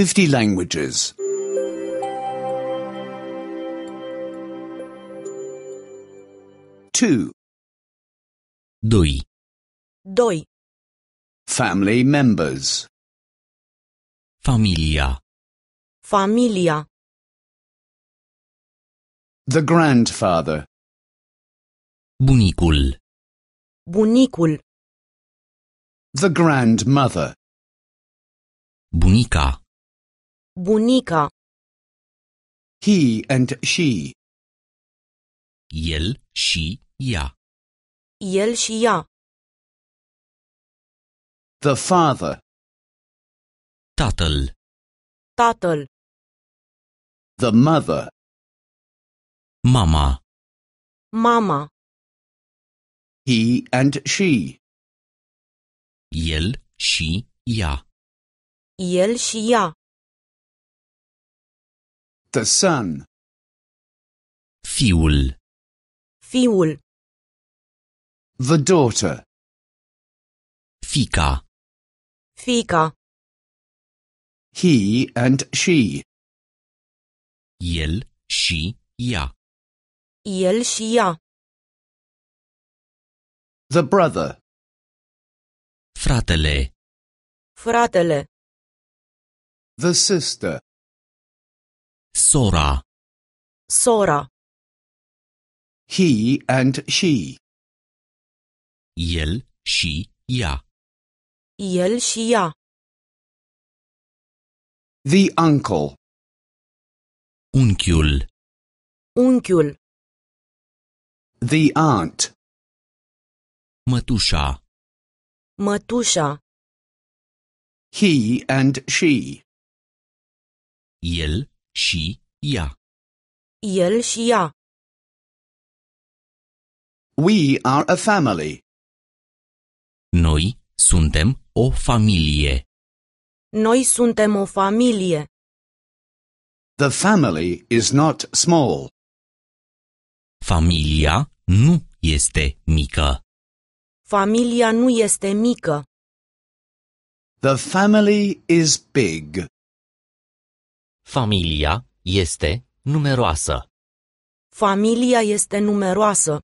50 languages. 2. 2. 2. Family members. Familia. Familia. The grandfather. Bunicul. Bunicul. The grandmother. Bunica. Bunica. He and she. El și ea. El și ea. The father. Tatăl. Tatăl. The mother. Mama. Mama. He and she. El și ea. El și ea. The sun. Fiul. Fiul. The daughter. Fica. Fica. He and she. El și ea. El și ea. The brother. Fratele. Fratele. The sister. Sora. Sora. He and she. El și ea. El și ea. The uncle. Unchiul. Unchiul. The aunt. Mătușa. Mătușa. He and she. El și ea. El și ea. We are a family. Noi suntem o familie. Noi suntem o familie. The family is not small. Familia nu este mică. Familia nu este mică. The family is big. Familia este numeroasă. Familia este numeroasă.